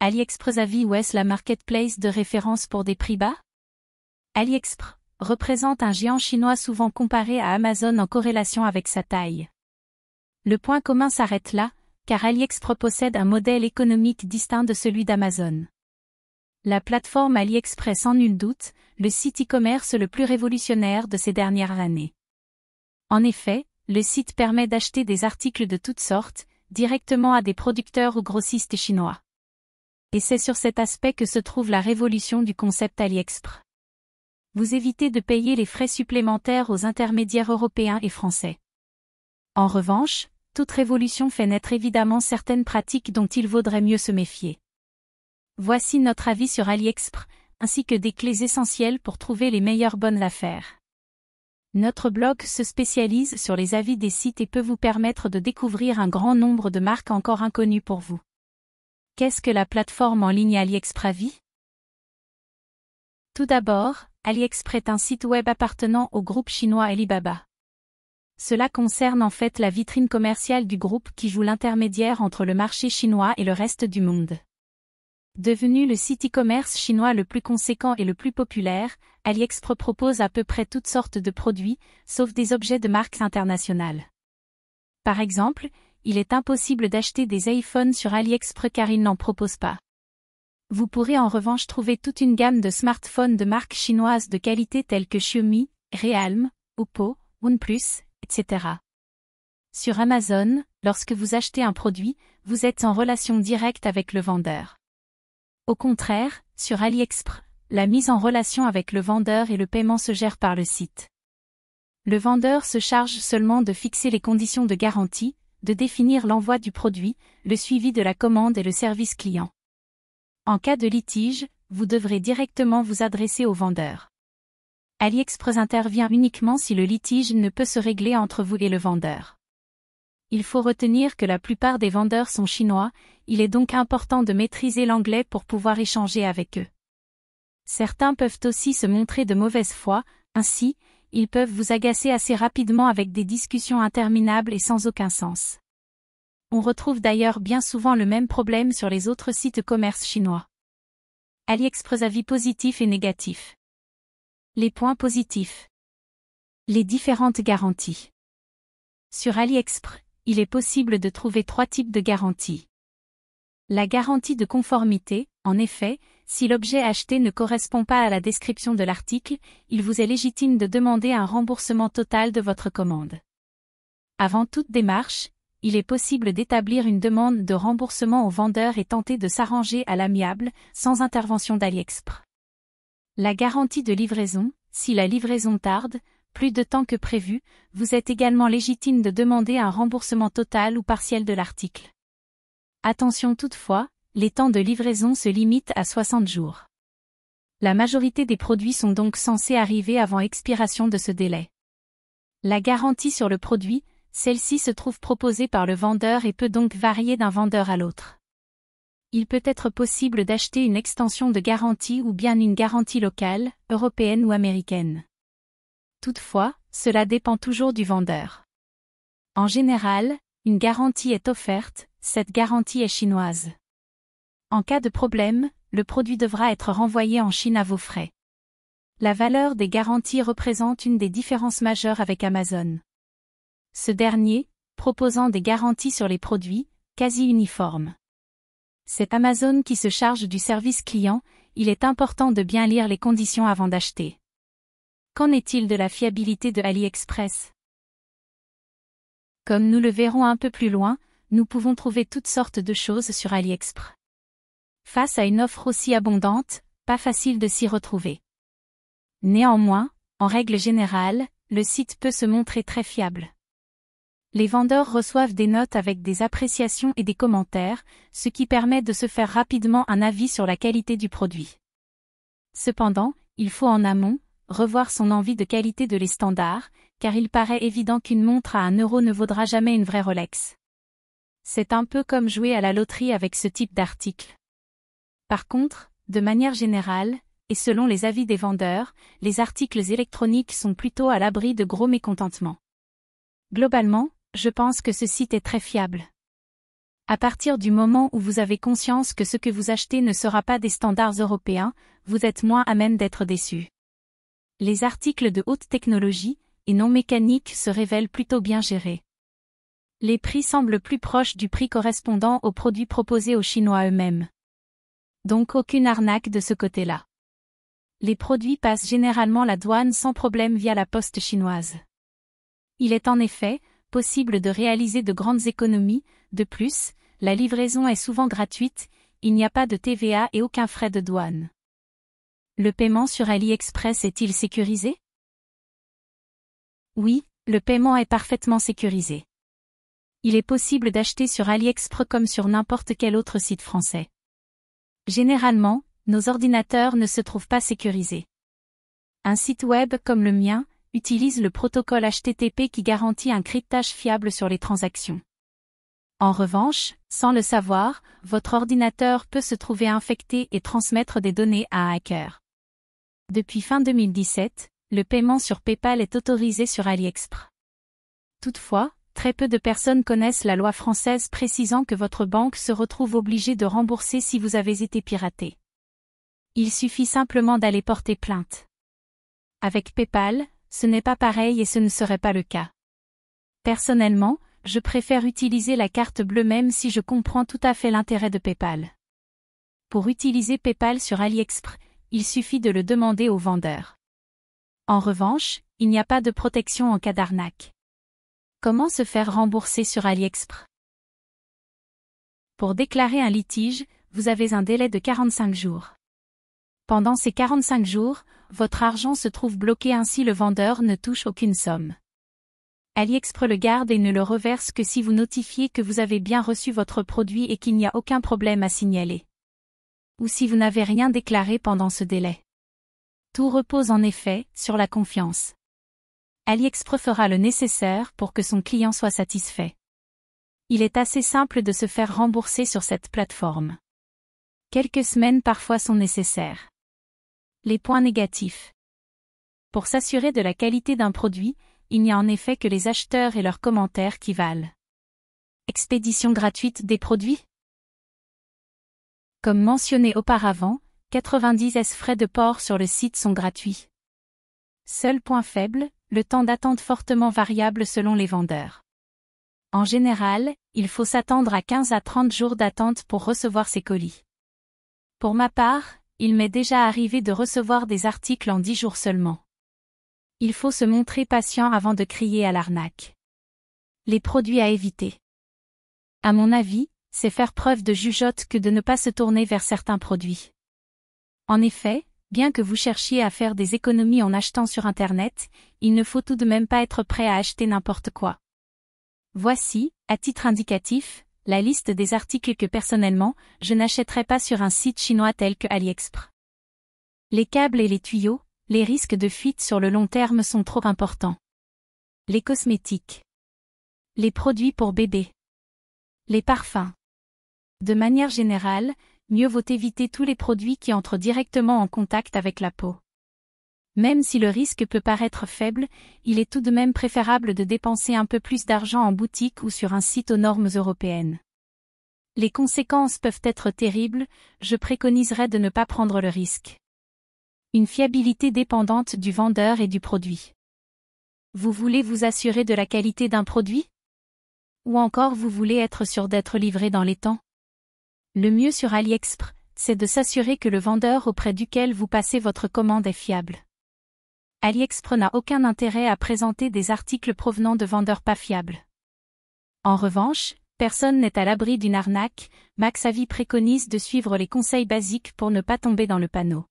AliExpress ou est-ce la marketplace de référence pour des prix bas AliExpress représente un géant chinois souvent comparé à Amazon en corrélation avec sa taille. Le point commun s'arrête là, car AliExpress possède un modèle économique distinct de celui d'Amazon. La plateforme AliExpress sans nul doute, le site e-commerce le plus révolutionnaire de ces dernières années. En effet, le site permet d'acheter des articles de toutes sortes, directement à des producteurs ou grossistes chinois et c'est sur cet aspect que se trouve la révolution du concept AliExpress. Vous évitez de payer les frais supplémentaires aux intermédiaires européens et français. En revanche, toute révolution fait naître évidemment certaines pratiques dont il vaudrait mieux se méfier. Voici notre avis sur AliExpress, ainsi que des clés essentielles pour trouver les meilleures bonnes affaires. Notre blog se spécialise sur les avis des sites et peut vous permettre de découvrir un grand nombre de marques encore inconnues pour vous. Qu'est-ce que la plateforme en ligne AliExpress? Tout d'abord, AliExpress est un site web appartenant au groupe chinois Alibaba. Cela concerne en fait la vitrine commerciale du groupe qui joue l'intermédiaire entre le marché chinois et le reste du monde. Devenu le site e-commerce chinois le plus conséquent et le plus populaire, AliExpress propose à peu près toutes sortes de produits, sauf des objets de marques internationales. Par exemple, il est impossible d'acheter des iPhones sur AliExpress car ils n'en proposent pas. Vous pourrez en revanche trouver toute une gamme de smartphones de marques chinoises de qualité telles que Xiaomi, Realme, Oppo, OnePlus, etc. Sur Amazon, lorsque vous achetez un produit, vous êtes en relation directe avec le vendeur. Au contraire, sur AliExpress, la mise en relation avec le vendeur et le paiement se gèrent par le site. Le vendeur se charge seulement de fixer les conditions de garantie, de définir l'envoi du produit, le suivi de la commande et le service client. En cas de litige, vous devrez directement vous adresser au vendeur. AliExpress intervient uniquement si le litige ne peut se régler entre vous et le vendeur. Il faut retenir que la plupart des vendeurs sont chinois, il est donc important de maîtriser l'anglais pour pouvoir échanger avec eux. Certains peuvent aussi se montrer de mauvaise foi, ainsi, ils peuvent vous agacer assez rapidement avec des discussions interminables et sans aucun sens. On retrouve d'ailleurs bien souvent le même problème sur les autres sites commerce chinois. AliExpress avis positif et négatif Les points positifs. Les différentes garanties. Sur AliExpress, il est possible de trouver trois types de garanties. La garantie de conformité, en effet, si l'objet acheté ne correspond pas à la description de l'article, il vous est légitime de demander un remboursement total de votre commande. Avant toute démarche, il est possible d'établir une demande de remboursement au vendeur et tenter de s'arranger à l'amiable, sans intervention d'AliExpress. La garantie de livraison, si la livraison tarde, plus de temps que prévu, vous êtes également légitime de demander un remboursement total ou partiel de l'article. Attention toutefois, les temps de livraison se limitent à 60 jours. La majorité des produits sont donc censés arriver avant expiration de ce délai. La garantie sur le produit, celle-ci se trouve proposée par le vendeur et peut donc varier d'un vendeur à l'autre. Il peut être possible d'acheter une extension de garantie ou bien une garantie locale, européenne ou américaine. Toutefois, cela dépend toujours du vendeur. En général, une garantie est offerte, cette garantie est chinoise. En cas de problème, le produit devra être renvoyé en Chine à vos frais. La valeur des garanties représente une des différences majeures avec Amazon. Ce dernier, proposant des garanties sur les produits, quasi uniformes. C'est Amazon qui se charge du service client, il est important de bien lire les conditions avant d'acheter. Qu'en est-il de la fiabilité de AliExpress Comme nous le verrons un peu plus loin, nous pouvons trouver toutes sortes de choses sur AliExpress. Face à une offre aussi abondante, pas facile de s'y retrouver. Néanmoins, en règle générale, le site peut se montrer très fiable. Les vendeurs reçoivent des notes avec des appréciations et des commentaires, ce qui permet de se faire rapidement un avis sur la qualité du produit. Cependant, il faut en amont, revoir son envie de qualité de les standards, car il paraît évident qu'une montre à un euro ne vaudra jamais une vraie Rolex. C'est un peu comme jouer à la loterie avec ce type d'article. Par contre, de manière générale, et selon les avis des vendeurs, les articles électroniques sont plutôt à l'abri de gros mécontentements. Globalement, je pense que ce site est très fiable. À partir du moment où vous avez conscience que ce que vous achetez ne sera pas des standards européens, vous êtes moins à même d'être déçu. Les articles de haute technologie, et non mécaniques se révèlent plutôt bien gérés. Les prix semblent plus proches du prix correspondant aux produits proposés aux Chinois eux-mêmes. Donc aucune arnaque de ce côté-là. Les produits passent généralement la douane sans problème via la poste chinoise. Il est en effet possible de réaliser de grandes économies, de plus, la livraison est souvent gratuite, il n'y a pas de TVA et aucun frais de douane. Le paiement sur AliExpress est-il sécurisé Oui, le paiement est parfaitement sécurisé. Il est possible d'acheter sur AliExpress comme sur n'importe quel autre site français. Généralement, nos ordinateurs ne se trouvent pas sécurisés. Un site web comme le mien utilise le protocole HTTP qui garantit un cryptage fiable sur les transactions. En revanche, sans le savoir, votre ordinateur peut se trouver infecté et transmettre des données à un hacker. Depuis fin 2017, le paiement sur PayPal est autorisé sur AliExpress. Toutefois, Très peu de personnes connaissent la loi française précisant que votre banque se retrouve obligée de rembourser si vous avez été piraté. Il suffit simplement d'aller porter plainte. Avec PayPal, ce n'est pas pareil et ce ne serait pas le cas. Personnellement, je préfère utiliser la carte bleue même si je comprends tout à fait l'intérêt de PayPal. Pour utiliser PayPal sur AliExpress, il suffit de le demander au vendeur. En revanche, il n'y a pas de protection en cas d'arnaque. Comment se faire rembourser sur AliExpress Pour déclarer un litige, vous avez un délai de 45 jours. Pendant ces 45 jours, votre argent se trouve bloqué ainsi le vendeur ne touche aucune somme. AliExpress le garde et ne le reverse que si vous notifiez que vous avez bien reçu votre produit et qu'il n'y a aucun problème à signaler. Ou si vous n'avez rien déclaré pendant ce délai. Tout repose en effet sur la confiance. AliExpress fera le nécessaire pour que son client soit satisfait. Il est assez simple de se faire rembourser sur cette plateforme. Quelques semaines parfois sont nécessaires. Les points négatifs. Pour s'assurer de la qualité d'un produit, il n'y a en effet que les acheteurs et leurs commentaires qui valent. Expédition gratuite des produits Comme mentionné auparavant, 90 S frais de port sur le site sont gratuits. Seul point faible, le temps d'attente fortement variable selon les vendeurs. En général, il faut s'attendre à 15 à 30 jours d'attente pour recevoir ses colis. Pour ma part, il m'est déjà arrivé de recevoir des articles en 10 jours seulement. Il faut se montrer patient avant de crier à l'arnaque. Les produits à éviter. À mon avis, c'est faire preuve de jugeote que de ne pas se tourner vers certains produits. En effet, Bien que vous cherchiez à faire des économies en achetant sur Internet, il ne faut tout de même pas être prêt à acheter n'importe quoi. Voici, à titre indicatif, la liste des articles que personnellement, je n'achèterai pas sur un site chinois tel que AliExpress. Les câbles et les tuyaux, les risques de fuite sur le long terme sont trop importants. Les cosmétiques. Les produits pour bébés. Les parfums. De manière générale, mieux vaut éviter tous les produits qui entrent directement en contact avec la peau. Même si le risque peut paraître faible, il est tout de même préférable de dépenser un peu plus d'argent en boutique ou sur un site aux normes européennes. Les conséquences peuvent être terribles, je préconiserais de ne pas prendre le risque. Une fiabilité dépendante du vendeur et du produit. Vous voulez vous assurer de la qualité d'un produit Ou encore vous voulez être sûr d'être livré dans les temps le mieux sur AliExpress, c'est de s'assurer que le vendeur auprès duquel vous passez votre commande est fiable. AliExpress n'a aucun intérêt à présenter des articles provenant de vendeurs pas fiables. En revanche, personne n'est à l'abri d'une arnaque, Maxavi préconise de suivre les conseils basiques pour ne pas tomber dans le panneau.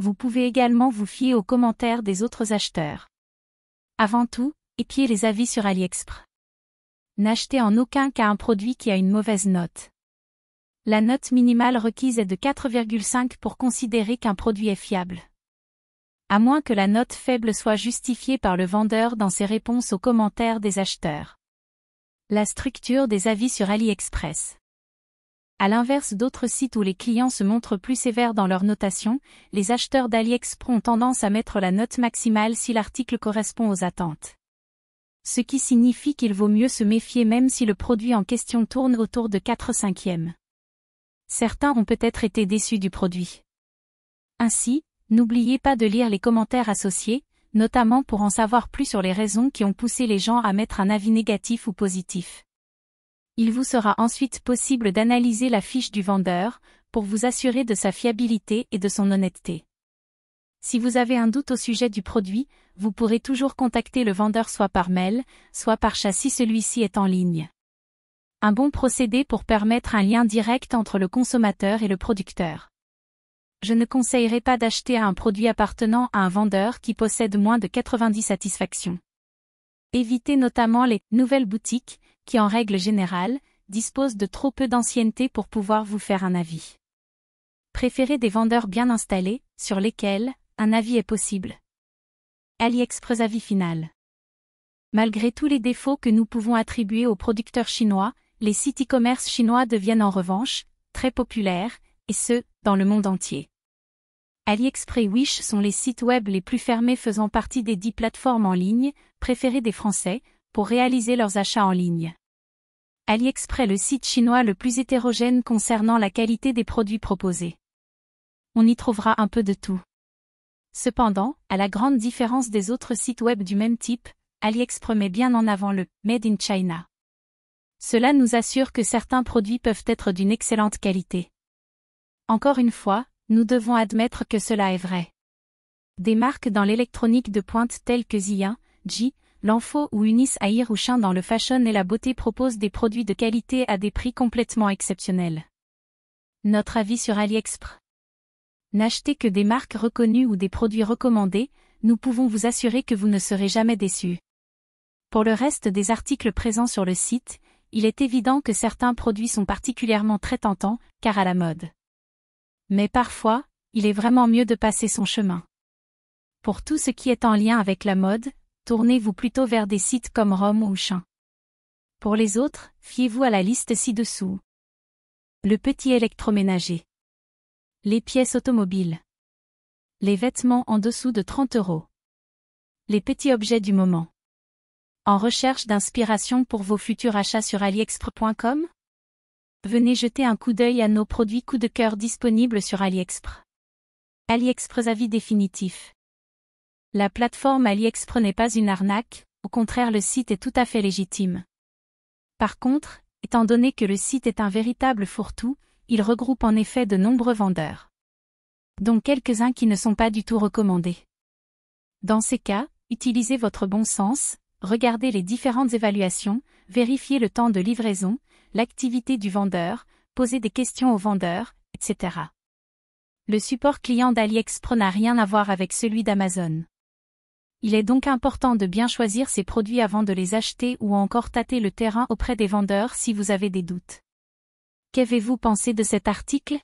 Vous pouvez également vous fier aux commentaires des autres acheteurs. Avant tout, épiez les avis sur AliExpress. N'achetez en aucun cas un produit qui a une mauvaise note. La note minimale requise est de 4,5 pour considérer qu'un produit est fiable. À moins que la note faible soit justifiée par le vendeur dans ses réponses aux commentaires des acheteurs. La structure des avis sur AliExpress. À l'inverse d'autres sites où les clients se montrent plus sévères dans leur notation, les acheteurs d'AliExpress ont tendance à mettre la note maximale si l'article correspond aux attentes. Ce qui signifie qu'il vaut mieux se méfier même si le produit en question tourne autour de 4 cinquièmes. Certains ont peut-être été déçus du produit. Ainsi, n'oubliez pas de lire les commentaires associés, notamment pour en savoir plus sur les raisons qui ont poussé les gens à mettre un avis négatif ou positif. Il vous sera ensuite possible d'analyser la fiche du vendeur, pour vous assurer de sa fiabilité et de son honnêteté. Si vous avez un doute au sujet du produit, vous pourrez toujours contacter le vendeur soit par mail, soit par chat si celui-ci est en ligne un bon procédé pour permettre un lien direct entre le consommateur et le producteur. Je ne conseillerais pas d'acheter un produit appartenant à un vendeur qui possède moins de 90 satisfactions. Évitez notamment les nouvelles boutiques, qui en règle générale, disposent de trop peu d'ancienneté pour pouvoir vous faire un avis. Préférez des vendeurs bien installés, sur lesquels un avis est possible. AliExpress Avis final. Malgré tous les défauts que nous pouvons attribuer aux producteurs chinois, les sites e-commerce chinois deviennent en revanche très populaires, et ce, dans le monde entier. AliExpress et Wish sont les sites web les plus fermés faisant partie des dix plateformes en ligne préférées des Français pour réaliser leurs achats en ligne. AliExpress le site chinois le plus hétérogène concernant la qualité des produits proposés. On y trouvera un peu de tout. Cependant, à la grande différence des autres sites web du même type, AliExpress met bien en avant le Made in China. Cela nous assure que certains produits peuvent être d'une excellente qualité. Encore une fois, nous devons admettre que cela est vrai. Des marques dans l'électronique de pointe telles que Zia, Ji, Lanfo ou Unis à dans le fashion et la beauté proposent des produits de qualité à des prix complètement exceptionnels. Notre avis sur AliExpress. N'achetez que des marques reconnues ou des produits recommandés, nous pouvons vous assurer que vous ne serez jamais déçus. Pour le reste des articles présents sur le site, il est évident que certains produits sont particulièrement très tentants, car à la mode. Mais parfois, il est vraiment mieux de passer son chemin. Pour tout ce qui est en lien avec la mode, tournez-vous plutôt vers des sites comme Rome ou Chin. Pour les autres, fiez-vous à la liste ci-dessous. Le petit électroménager. Les pièces automobiles. Les vêtements en dessous de 30 euros. Les petits objets du moment. En recherche d'inspiration pour vos futurs achats sur Aliexpress.com Venez jeter un coup d'œil à nos produits coup de cœur disponibles sur Aliexpress. Aliexpress avis définitif. La plateforme Aliexpress n'est pas une arnaque, au contraire le site est tout à fait légitime. Par contre, étant donné que le site est un véritable fourre-tout, il regroupe en effet de nombreux vendeurs. Dont quelques-uns qui ne sont pas du tout recommandés. Dans ces cas, utilisez votre bon sens, regardez les différentes évaluations, vérifiez le temps de livraison, l'activité du vendeur, posez des questions au vendeur, etc. Le support client d'AliExpress n'a rien à voir avec celui d'Amazon. Il est donc important de bien choisir ses produits avant de les acheter ou encore tâter le terrain auprès des vendeurs si vous avez des doutes. Qu'avez-vous pensé de cet article